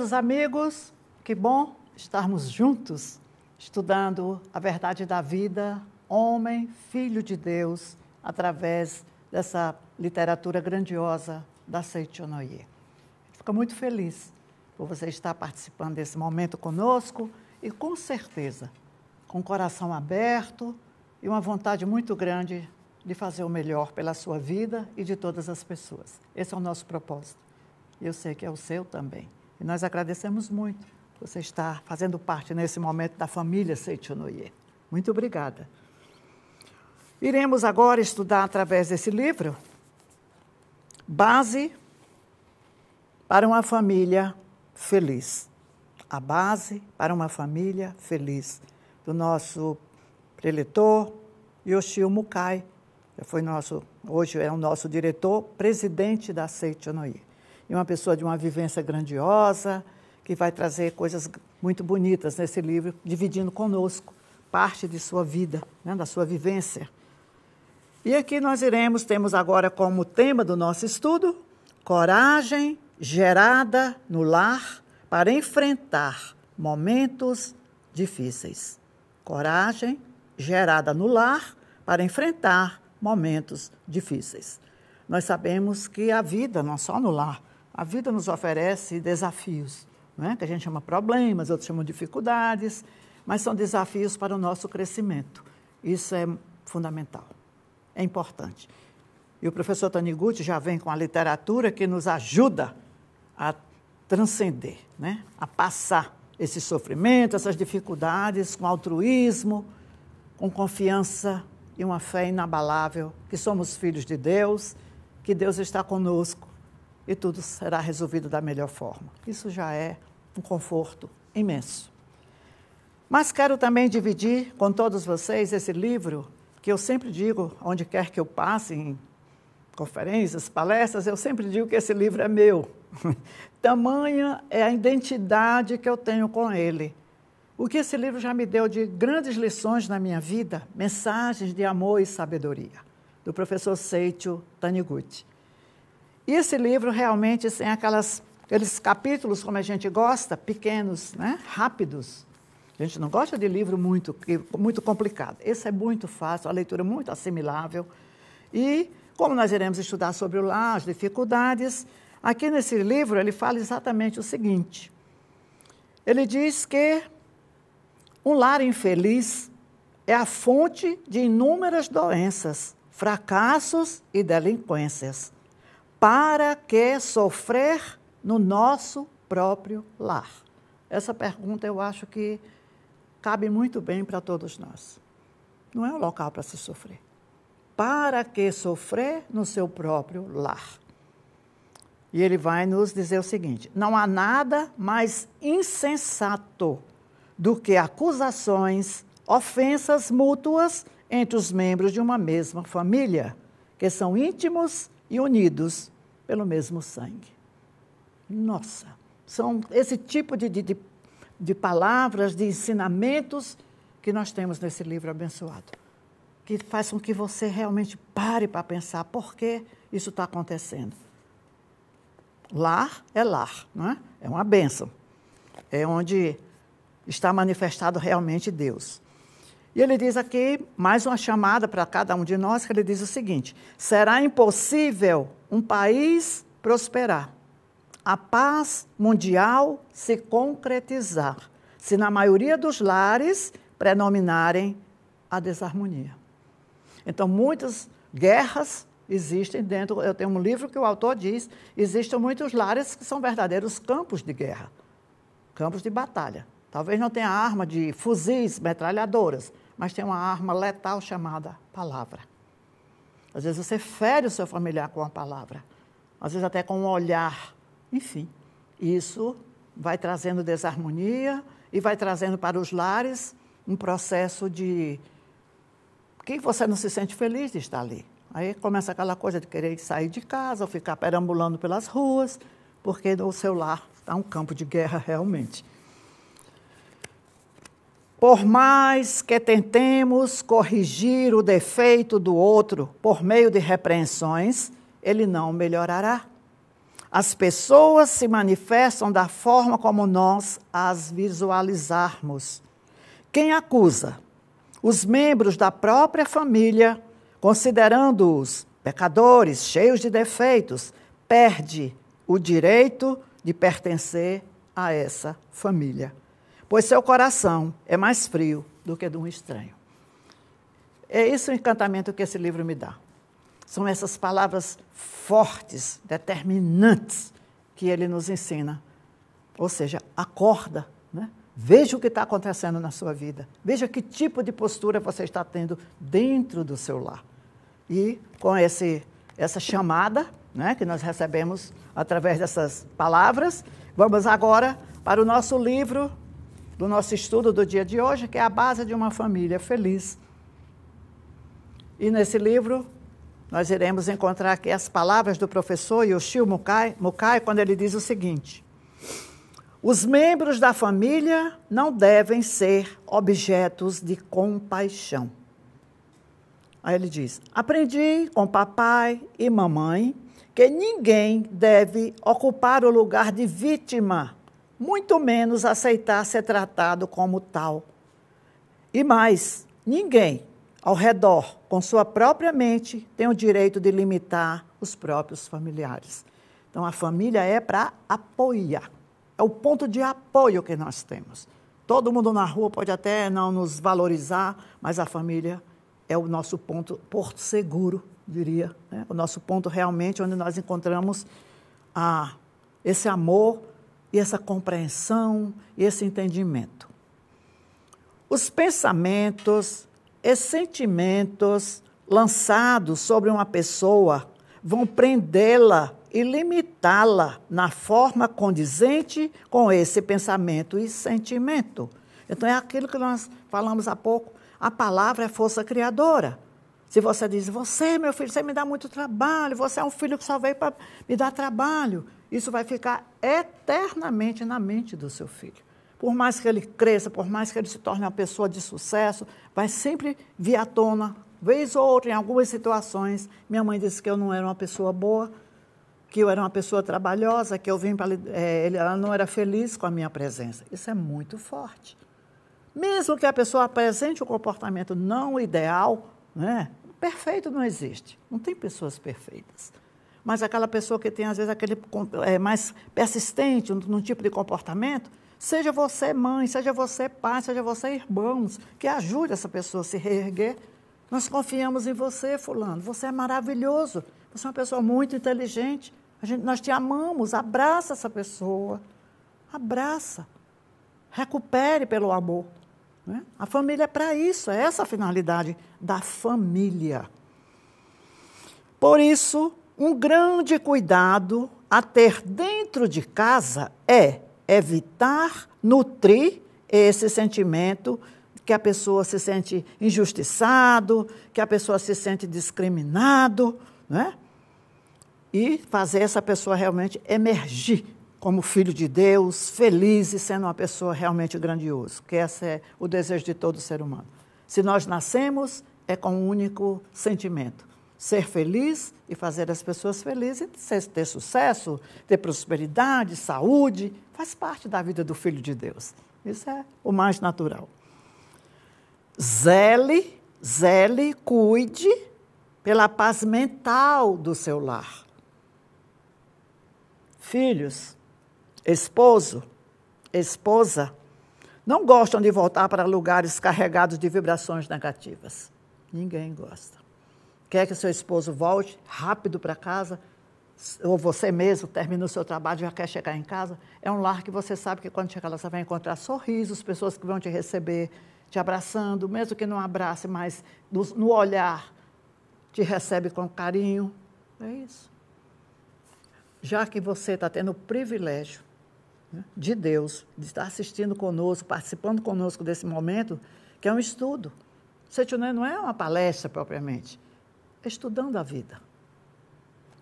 Queridos amigos, que bom estarmos juntos estudando a verdade da vida, homem, filho de Deus, através dessa literatura grandiosa da Seichonoye. Fico muito feliz por você estar participando desse momento conosco e, com certeza, com o coração aberto e uma vontade muito grande de fazer o melhor pela sua vida e de todas as pessoas. Esse é o nosso propósito. Eu sei que é o seu também. E nós agradecemos muito você estar fazendo parte nesse momento da família Seitonoye. Muito obrigada. Iremos agora estudar através desse livro Base para uma família feliz. A base para uma família feliz do nosso preletor Yoshio Mukai, que foi nosso, hoje é o nosso diretor, presidente da Seitonoye e uma pessoa de uma vivência grandiosa, que vai trazer coisas muito bonitas nesse livro, dividindo conosco parte de sua vida, né, da sua vivência. E aqui nós iremos, temos agora como tema do nosso estudo, coragem gerada no lar para enfrentar momentos difíceis. Coragem gerada no lar para enfrentar momentos difíceis. Nós sabemos que a vida, não só no lar, a vida nos oferece desafios, né? que a gente chama problemas, outros chamam dificuldades, mas são desafios para o nosso crescimento. Isso é fundamental, é importante. E o professor Taniguchi já vem com a literatura que nos ajuda a transcender, né? a passar esse sofrimento, essas dificuldades com altruísmo, com confiança e uma fé inabalável que somos filhos de Deus, que Deus está conosco e tudo será resolvido da melhor forma. Isso já é um conforto imenso. Mas quero também dividir com todos vocês esse livro que eu sempre digo, onde quer que eu passe, em conferências, palestras, eu sempre digo que esse livro é meu. Tamanha é a identidade que eu tenho com ele. O que esse livro já me deu de grandes lições na minha vida, mensagens de amor e sabedoria, do professor Seicho Taniguchi. E esse livro realmente tem assim, aquelas, aqueles capítulos, como a gente gosta, pequenos, né? rápidos. A gente não gosta de livro muito, muito complicado. Esse é muito fácil, a leitura é muito assimilável. E como nós iremos estudar sobre o lar, as dificuldades, aqui nesse livro ele fala exatamente o seguinte. Ele diz que um lar infeliz é a fonte de inúmeras doenças, fracassos e delinquências para que sofrer no nosso próprio lar? Essa pergunta eu acho que cabe muito bem para todos nós. Não é um local para se sofrer. Para que sofrer no seu próprio lar? E ele vai nos dizer o seguinte: não há nada mais insensato do que acusações, ofensas mútuas entre os membros de uma mesma família, que são íntimos e unidos pelo mesmo sangue. Nossa, são esse tipo de, de, de palavras, de ensinamentos que nós temos nesse livro abençoado, que faz com que você realmente pare para pensar por que isso está acontecendo. Lar é lar, não é? É uma bênção. É onde está manifestado realmente Deus. E ele diz aqui mais uma chamada para cada um de nós, que ele diz o seguinte: será impossível um país prosperar, a paz mundial se concretizar, se na maioria dos lares predominarem a desarmonia. Então, muitas guerras existem dentro. Eu tenho um livro que o autor diz: existem muitos lares que são verdadeiros campos de guerra, campos de batalha. Talvez não tenha arma de fuzis, metralhadoras, mas tem uma arma letal chamada palavra. Às vezes você fere o seu familiar com a palavra, às vezes até com um olhar. Enfim, isso vai trazendo desarmonia e vai trazendo para os lares um processo de que você não se sente feliz de estar ali. Aí começa aquela coisa de querer sair de casa ou ficar perambulando pelas ruas, porque o seu lar está um campo de guerra realmente. Por mais que tentemos corrigir o defeito do outro por meio de repreensões, ele não melhorará. As pessoas se manifestam da forma como nós as visualizarmos. Quem acusa? Os membros da própria família, considerando-os pecadores, cheios de defeitos, perde o direito de pertencer a essa família pois seu coração é mais frio do que de um estranho. É esse o encantamento que esse livro me dá. São essas palavras fortes, determinantes, que ele nos ensina. Ou seja, acorda, né? veja o que está acontecendo na sua vida, veja que tipo de postura você está tendo dentro do seu lar. E com esse, essa chamada né, que nós recebemos através dessas palavras, vamos agora para o nosso livro do nosso estudo do dia de hoje, que é a base de uma família feliz. E nesse livro, nós iremos encontrar aqui as palavras do professor Yoshio Mukai, Mukai quando ele diz o seguinte: Os membros da família não devem ser objetos de compaixão. Aí ele diz: Aprendi com papai e mamãe que ninguém deve ocupar o lugar de vítima muito menos aceitar ser tratado como tal. E mais, ninguém ao redor, com sua própria mente, tem o direito de limitar os próprios familiares. Então, a família é para apoiar. É o ponto de apoio que nós temos. Todo mundo na rua pode até não nos valorizar, mas a família é o nosso ponto, porto seguro, diria. Né? O nosso ponto realmente onde nós encontramos a, ah, esse amor e essa compreensão e esse entendimento. Os pensamentos e sentimentos lançados sobre uma pessoa vão prendê-la e limitá-la na forma condizente com esse pensamento e sentimento. Então, é aquilo que nós falamos há pouco: a palavra é força criadora. Se você diz, você, é meu filho, você me dá muito trabalho, você é um filho que só veio para me dar trabalho. Isso vai ficar eternamente na mente do seu filho. Por mais que ele cresça, por mais que ele se torne uma pessoa de sucesso, vai sempre vir à tona, vez ou outra, em algumas situações. Minha mãe disse que eu não era uma pessoa boa, que eu era uma pessoa trabalhosa, que eu vim para é, eh, ela não era feliz com a minha presença. Isso é muito forte. Mesmo que a pessoa apresente o um comportamento não ideal, né? perfeito não existe. Não tem pessoas perfeitas mas aquela pessoa que tem, às vezes, aquele é, mais persistente num tipo de comportamento, seja você mãe, seja você pai, seja você irmãos, que ajude essa pessoa a se reerguer. Nós confiamos em você, Fulano, você é maravilhoso, você é uma pessoa muito inteligente, gente, nós te amamos, abraça essa pessoa, abraça, recupere pelo amor. Né? A família é para isso, é essa a finalidade da família. Por isso, um grande cuidado a ter dentro de casa é evitar nutrir esse sentimento que a pessoa se sente injustiçado, que a pessoa se sente discriminado, né? E fazer essa pessoa realmente emergir como filho de Deus, feliz e sendo uma pessoa realmente grandiosa, que esse é o desejo de todo ser humano. Se nós nascemos, é com um único sentimento, ser feliz e fazer as pessoas felizes, e ter sucesso, ter prosperidade, saúde, faz parte da vida do filho de Deus. Isso é o mais natural. Zele, zele, cuide pela paz mental do seu lar. Filhos, esposo, esposa, não gostam de voltar para lugares carregados de vibrações negativas. Ninguém gosta quer que seu esposo volte rápido para casa, ou você mesmo termina o seu trabalho e já quer chegar em casa. É um lar que você sabe que quando chegar lá você vai encontrar sorrisos, pessoas que vão te receber, te abraçando, mesmo que não abrace, mas no olhar te recebe com carinho. É isso. Já que você está tendo o privilégio né, de Deus de estar assistindo conosco, participando conosco desse momento, que é um estudo. não é uma palestra propriamente estudando a vida.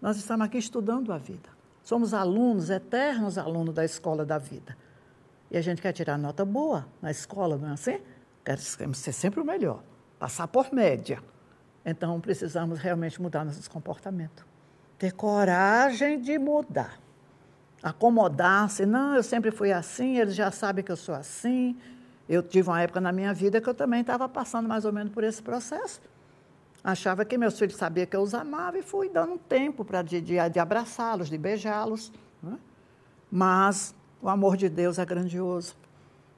Nós estamos aqui estudando a vida. Somos alunos, eternos alunos da escola da vida. E a gente quer tirar nota boa na escola, não é assim? Queremos ser sempre o melhor, passar por média. Então, precisamos realmente mudar nossos comportamentos. Ter coragem de mudar. Acomodar-se. Não, eu sempre fui assim, eles já sabem que eu sou assim. Eu tive uma época na minha vida que eu também estava passando mais ou menos por esse processo. Achava que meus filhos sabiam que eu os amava e fui dando tempo para de, de, de abraçá-los, de beijá-los. Né? Mas o amor de Deus é grandioso.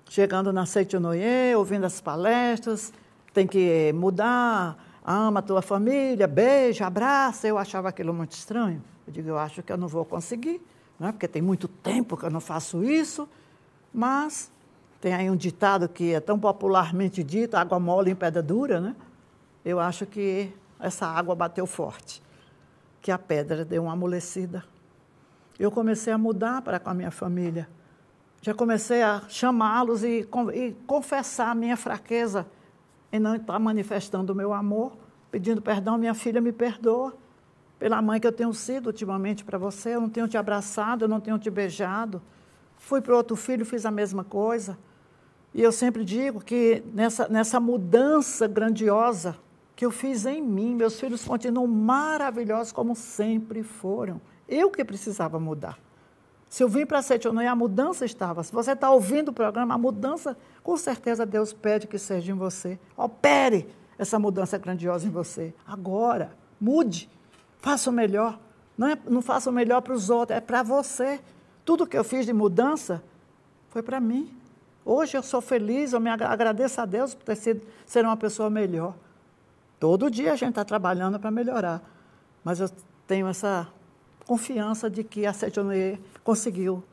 Chegando na Seitinoye, ouvindo as palestras, tem que mudar, ama a tua família, beija, abraça. Eu achava aquilo muito estranho. Eu digo, eu acho que eu não vou conseguir, né? porque tem muito tempo que eu não faço isso. Mas tem aí um ditado que é tão popularmente dito, água mole em pedra dura, né? eu acho que essa água bateu forte, que a pedra deu uma amolecida. Eu comecei a mudar para com a minha família. Já comecei a chamá-los e, e, confessar a minha fraqueza em não estar tá manifestando o meu amor, pedindo perdão. Minha filha me perdoa pela mãe que eu tenho sido ultimamente para você. Eu não tenho te abraçado, eu não tenho te beijado. Fui para outro filho, fiz a mesma coisa. E eu sempre digo que nessa, nessa mudança grandiosa que eu fiz em mim. Meus filhos continuam maravilhosos como sempre foram. Eu que precisava mudar. Se eu vim para Sete Onoi, a mudança estava. Se você está ouvindo o programa, a mudança, com certeza Deus pede que seja em você. Opere essa mudança grandiosa em você. Agora, mude. Faça o melhor. Não, é, não faça o melhor para os outros, é para você. Tudo que eu fiz de mudança foi para mim. Hoje eu sou feliz, eu me agradeço a Deus por ter sido, ser uma pessoa melhor. Todo dia a gente está trabalhando para melhorar, mas eu tenho essa confiança de que a Sejonê conseguiu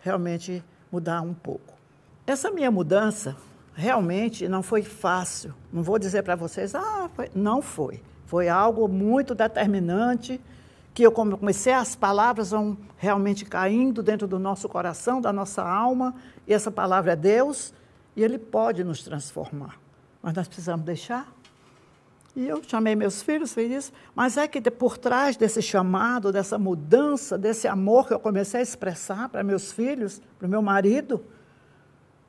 realmente mudar um pouco. Essa minha mudança realmente não foi fácil. Não vou dizer para vocês, ah, foi. não foi. Foi algo muito determinante que eu comecei as palavras vão realmente caindo dentro do nosso coração, da nossa alma, e essa palavra é Deus, e ele pode nos transformar. Mas nós precisamos deixar e eu chamei meus filhos, fiz isso, mas é que por trás desse chamado, dessa mudança, desse amor que eu comecei a expressar para meus filhos, para o meu marido,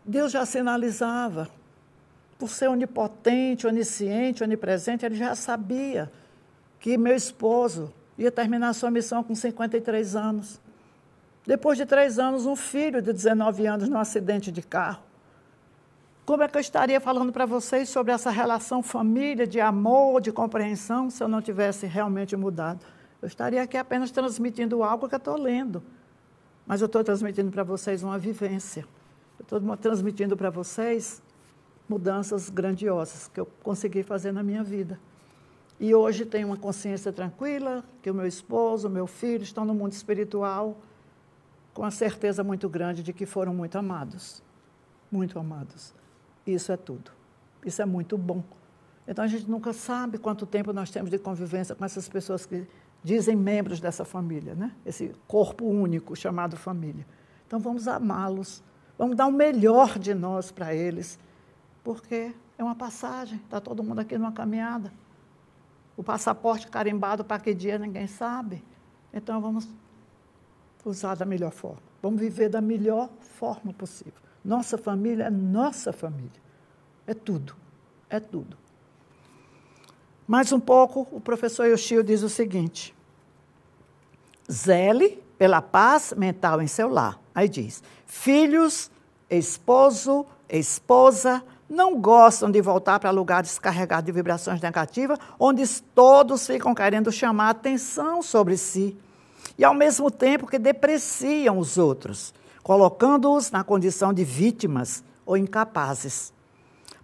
Deus já sinalizava. Por ser onipotente, onisciente, onipresente, ele já sabia que meu esposo ia terminar sua missão com 53 anos. Depois de três anos, um filho de 19 anos, num acidente de carro. Como é que eu estaria falando para vocês sobre essa relação família, de amor, de compreensão, se eu não tivesse realmente mudado? Eu estaria aqui apenas transmitindo algo que eu estou lendo. Mas eu estou transmitindo para vocês uma vivência. Eu estou transmitindo para vocês mudanças grandiosas que eu consegui fazer na minha vida. E hoje tenho uma consciência tranquila que o meu esposo, o meu filho estão no mundo espiritual com a certeza muito grande de que foram muito amados. Muito amados. Isso é tudo. Isso é muito bom. Então a gente nunca sabe quanto tempo nós temos de convivência com essas pessoas que dizem membros dessa família, né? Esse corpo único chamado família. Então vamos amá-los, vamos dar o melhor de nós para eles, porque é uma passagem, está todo mundo aqui numa caminhada. O passaporte carimbado para que dia ninguém sabe. Então vamos usar da melhor forma. Vamos viver da melhor forma possível. Nossa família é nossa família. É tudo. É tudo. Mais um pouco, o professor Yoshio diz o seguinte: zele pela paz mental em seu lar. Aí diz: filhos, esposo, esposa, não gostam de voltar para lugares carregados de vibrações negativas, onde todos ficam querendo chamar atenção sobre si e, ao mesmo tempo, que depreciam os outros colocando-os na condição de vítimas ou incapazes.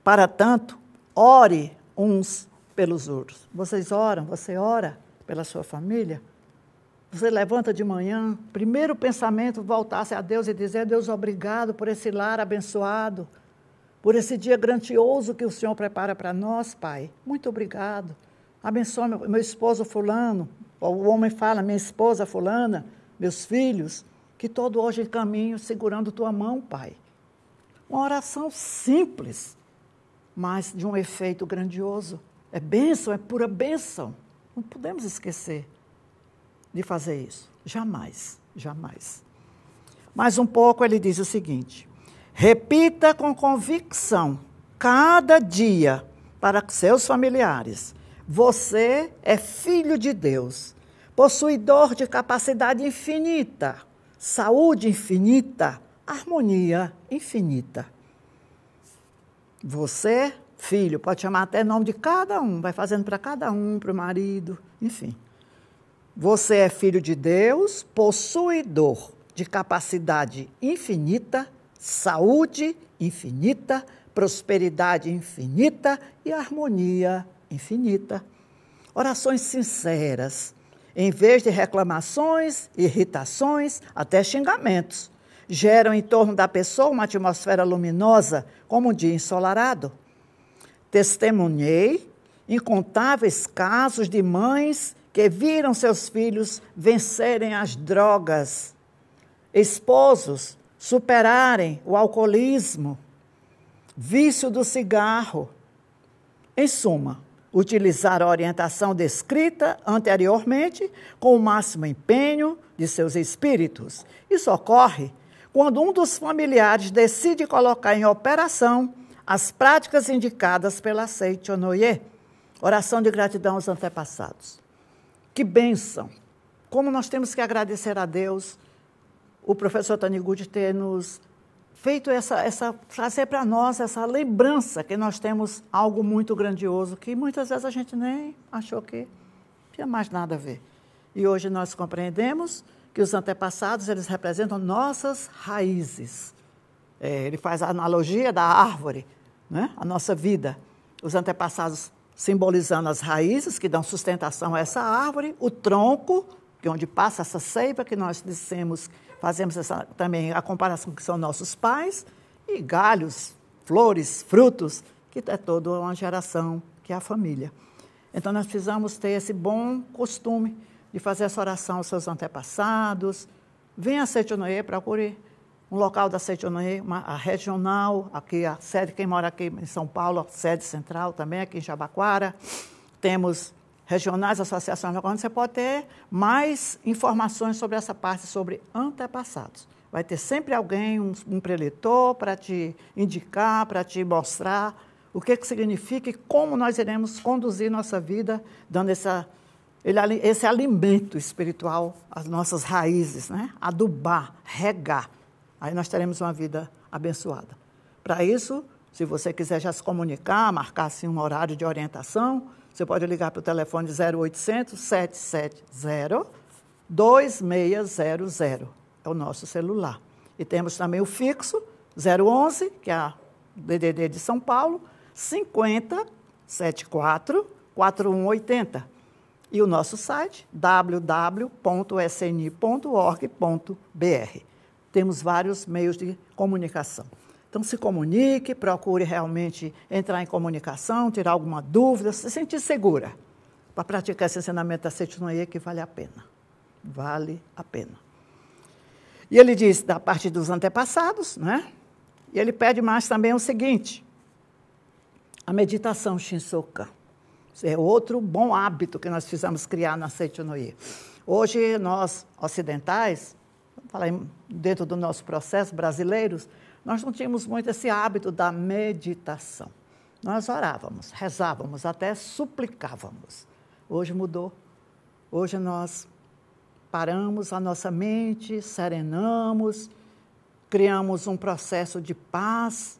Para tanto, ore uns pelos outros. Vocês oram? Você ora pela sua família? Você levanta de manhã, primeiro pensamento voltar-se a Deus e dizer: Deus, obrigado por esse lar abençoado, por esse dia grandioso que o Senhor prepara para nós, Pai. Muito obrigado. Abençoa meu, meu esposo Fulano. O homem fala: minha esposa Fulana, meus filhos que todo hoje é caminho segurando tua mão, Pai. Uma oração simples, mas de um efeito grandioso. É bênção, é pura bênção. Não podemos esquecer de fazer isso. Jamais, jamais. Mais um pouco ele diz o seguinte: repita com convicção cada dia para seus familiares. Você é filho de Deus, possuidor de capacidade infinita saúde infinita, harmonia infinita. Você, filho, pode chamar até o nome de cada um, vai fazendo para cada um, para o marido, enfim. Você é filho de Deus, possuidor de capacidade infinita, saúde infinita, prosperidade infinita e harmonia infinita. Orações sinceras em vez de reclamações, irritações, até xingamentos. Geram em torno da pessoa uma atmosfera luminosa, como um dia ensolarado. Testemunhei incontáveis casos de mães que viram seus filhos vencerem as drogas, esposos superarem o alcoolismo, vício do cigarro. Em suma, utilizar a orientação descrita anteriormente com o máximo empenho de seus espíritos. Isso ocorre quando um dos familiares decide colocar em operação as práticas indicadas pela Seite Onoye, oração de gratidão aos antepassados. Que bênção! Como nós temos que agradecer a Deus, o professor Taniguchi ter nos feito essa, essa trazer é para nós essa lembrança que nós temos algo muito grandioso que muitas vezes a gente nem achou que tinha mais nada a ver. E hoje nós compreendemos que os antepassados eles representam nossas raízes. É, ele faz a analogia da árvore, né? a nossa vida. Os antepassados simbolizando as raízes que dão sustentação a essa árvore, o tronco, que é onde passa essa seiva que nós dissemos Fazemos essa, também a comparação que são nossos pais e galhos, flores, frutos, que é toda uma geração, que é a família. Então, nós precisamos ter esse bom costume de fazer essa oração aos seus antepassados. Venha a Setionoye, procure um local da Setionoye, a regional, aqui a sede, quem mora aqui em São Paulo, a sede central também, aqui em Jabaquara. Temos regionais, associações, você pode ter mais informações sobre essa parte, sobre antepassados. Vai ter sempre alguém, um, um preletor, para te indicar, para te mostrar o que, que significa e como nós iremos conduzir nossa vida, dando essa, ele, esse alimento espiritual às nossas raízes, né? adubar, regar. Aí nós teremos uma vida abençoada. Para isso, se você quiser já se comunicar, marcar assim, um horário de orientação, você pode ligar para o telefone 0800 770 2600. É o nosso celular. E temos também o fixo 011, que é a DDD de São Paulo, 50 74 4180. E o nosso site www.sni.org.br. Temos vários meios de comunicação. Então, se comunique, procure realmente entrar em comunicação, tirar alguma dúvida, se sentir segura para praticar esse ensinamento da Setinoia é que vale a pena. Vale a pena. E ele diz da parte dos antepassados, né? E ele pede mais também o seguinte: a meditação Shinsoka. Isso é outro bom hábito que nós fizemos criar na Seitonoye. Hoje, nós ocidentais, vamos falar dentro do nosso processo, brasileiros, nós não tínhamos muito esse hábito da meditação. Nós orávamos, rezávamos, até suplicávamos. Hoje mudou. Hoje nós paramos a nossa mente, serenamos, criamos um processo de paz,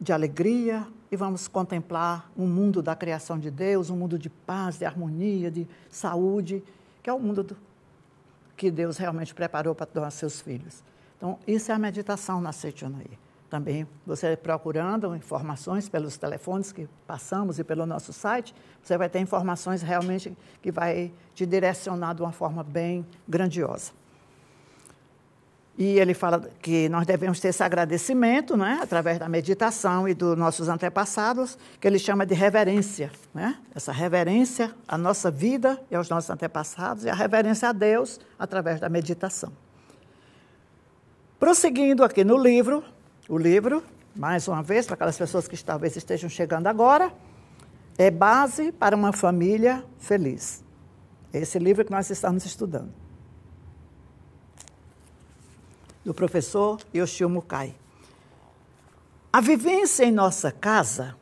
de alegria e vamos contemplar um mundo da criação de Deus, um mundo de paz, de harmonia, de saúde, que é o mundo do, que Deus realmente preparou para dar aos seus filhos. Então, isso é a meditação na Setionaí. Também você procurando informações pelos telefones que passamos e pelo nosso site, você vai ter informações realmente que vai te direcionar de uma forma bem grandiosa. E ele fala que nós devemos ter esse agradecimento, né, através da meditação e dos nossos antepassados, que ele chama de reverência, né? Essa reverência à nossa vida e aos nossos antepassados e a reverência a Deus através da meditação. Prosseguindo aqui no livro, o livro, mais uma vez, para aquelas pessoas que talvez estejam chegando agora, é Base para uma Família Feliz. Esse é livro que nós estamos estudando. Do professor Yoshio Mukai. A vivência em nossa casa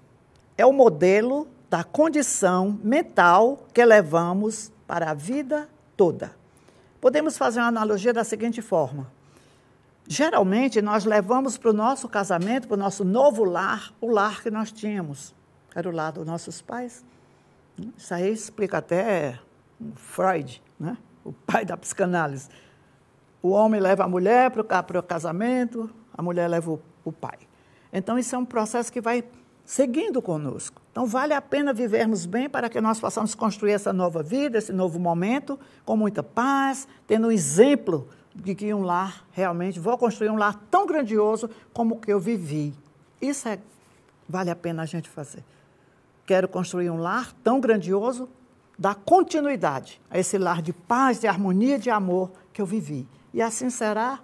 é o modelo da condição mental que levamos para a vida toda. Podemos fazer uma analogia da seguinte forma: Geralmente, nós levamos para o nosso casamento, para o nosso novo lar, o lar que nós tínhamos. Era o lar dos nossos pais. Isso aí explica até Freud, né? o pai da psicanálise. O homem leva a mulher para o casamento, a mulher leva o, pai. Então, isso é um processo que vai seguindo conosco. Então, vale a pena vivermos bem para que nós possamos construir essa nova vida, esse novo momento, com muita paz, tendo um exemplo de que um lar, realmente, vou construir um lar tão grandioso como o que eu vivi. Isso é, vale a pena a gente fazer. Quero construir um lar tão grandioso, dar continuidade a esse lar de paz, de harmonia, de amor que eu vivi. E assim será,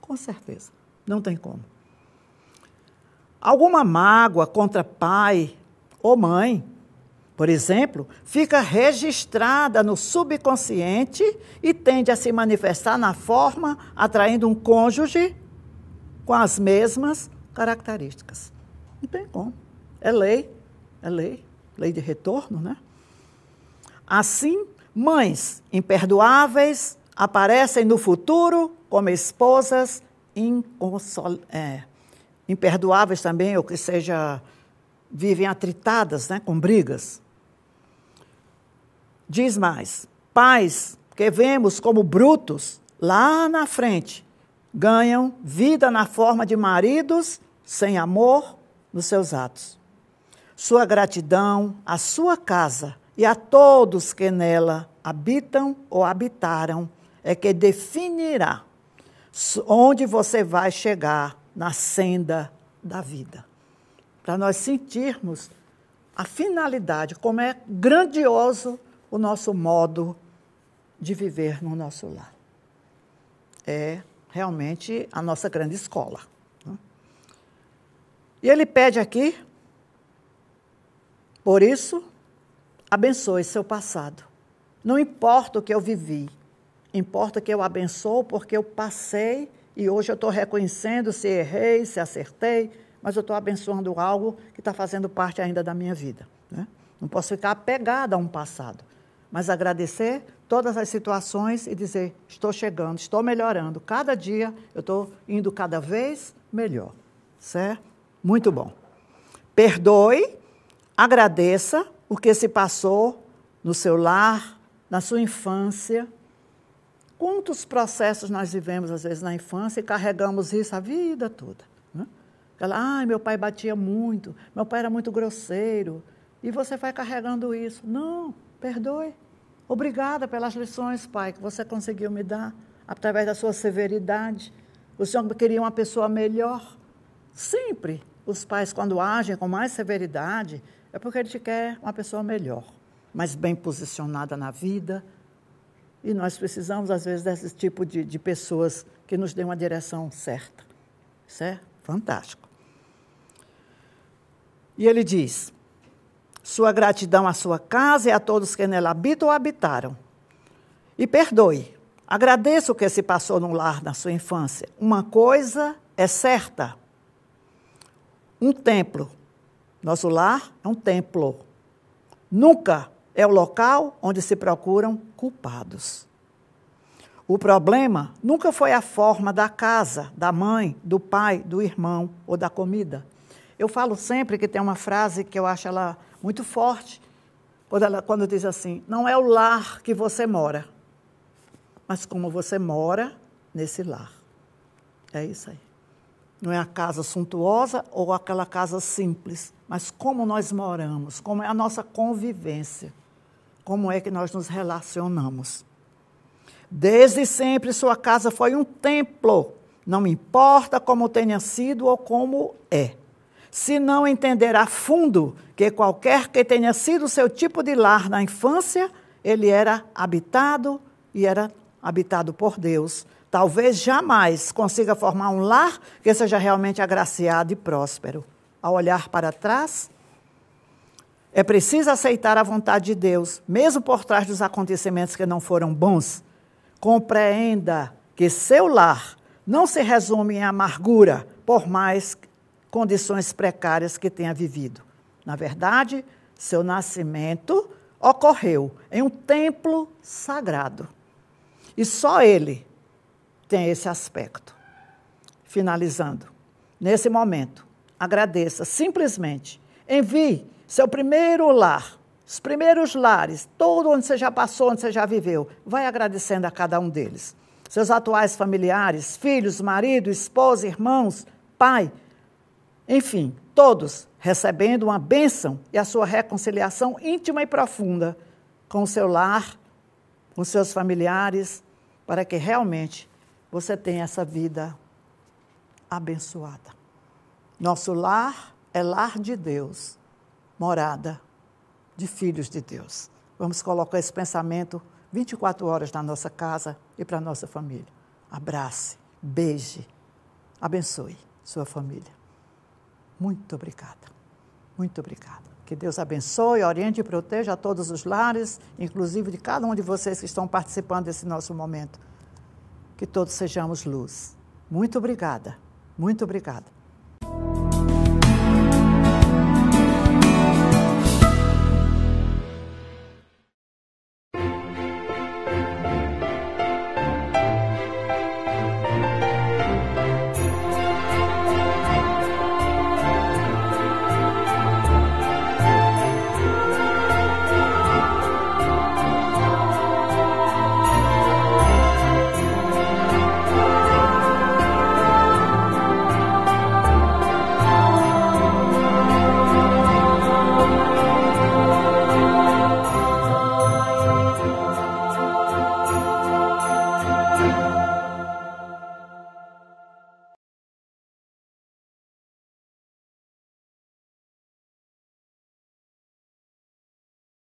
com certeza. Não tem como. Alguma mágoa contra pai ou mãe por exemplo, fica registrada no subconsciente e tende a se manifestar na forma atraindo um cônjuge com as mesmas características. Não tem como. É lei, é lei, lei de retorno, né? Assim, mães imperdoáveis aparecem no futuro como esposas inconsol... é, imperdoáveis também, ou que seja, vivem atritadas né, com brigas. Diz mais: pais que vemos como brutos lá na frente ganham vida na forma de maridos sem amor nos seus atos. Sua gratidão à sua casa e a todos que nela habitam ou habitaram é que definirá onde você vai chegar na senda da vida. Para nós sentirmos a finalidade, como é grandioso o nosso modo de viver no nosso lar. É realmente a nossa grande escola. Né? E ele pede aqui, por isso, abençoe seu passado. Não importa o que eu vivi, importa que eu abençoe porque eu passei e hoje eu estou reconhecendo se errei, se acertei, mas eu estou abençoando algo que está fazendo parte ainda da minha vida. Né? Não posso ficar apegada a um passado mas agradecer todas as situações e dizer: estou chegando, estou melhorando. Cada dia eu estou indo cada vez melhor. Certo? Muito bom. Perdoe, agradeça o que se passou no seu lar, na sua infância. Quantos processos nós vivemos, às vezes, na infância e carregamos isso a vida toda? Né? Ela, ah, meu pai batia muito, meu pai era muito grosseiro. E você vai carregando isso. Não, Perdoe. Obrigada pelas lições, Pai, que você conseguiu me dar através da sua severidade. O Senhor queria uma pessoa melhor. Sempre os pais, quando agem com mais severidade, é porque ele te quer uma pessoa melhor, mais bem posicionada na vida. E nós precisamos, às vezes, desse tipo de, de pessoas que nos dêem uma direção certa. Isso é fantástico. E ele diz: sua gratidão à sua casa e a todos que nela habitam ou habitaram. E perdoe. Agradeça o que se passou no lar na sua infância. Uma coisa é certa: um templo. Nosso lar é um templo. Nunca é o local onde se procuram culpados. O problema nunca foi a forma da casa, da mãe, do pai, do irmão ou da comida. Eu falo sempre que tem uma frase que eu acho ela muito forte, quando, ela, quando diz assim: não é o lar que você mora, mas como você mora nesse lar. É isso aí. Não é a casa suntuosa ou aquela casa simples, mas como nós moramos, como é a nossa convivência, como é que nós nos relacionamos. Desde sempre sua casa foi um templo, não importa como tenha sido ou como é se não entender a fundo que qualquer que tenha sido seu tipo de lar na infância, ele era habitado e era habitado por Deus. Talvez jamais consiga formar um lar que seja realmente agraciado e próspero. Ao olhar para trás, é preciso aceitar a vontade de Deus, mesmo por trás dos acontecimentos que não foram bons. Compreenda que seu lar não se resume em amargura, por mais condições precárias que tenha vivido. Na verdade, seu nascimento ocorreu em um templo sagrado. E só ele tem esse aspecto. Finalizando, nesse momento, agradeça simplesmente. Envie seu primeiro lar, os primeiros lares, todo onde você já passou, onde você já viveu. Vai agradecendo a cada um deles. Seus atuais familiares, filhos, marido, esposa, irmãos, pai, enfim, todos recebendo uma bênção e a sua reconciliação íntima e profunda com o seu lar, com seus familiares, para que realmente você tenha essa vida abençoada. Nosso lar é lar de Deus, morada de filhos de Deus. Vamos colocar esse pensamento 24 horas na nossa casa e para a nossa família. Abrace, beije, abençoe sua família. Muito obrigada. Muito obrigada. Que Deus abençoe, oriente e proteja todos os lares, inclusive de cada um de vocês que estão participando desse nosso momento. Que todos sejamos luz. Muito obrigada. Muito obrigada.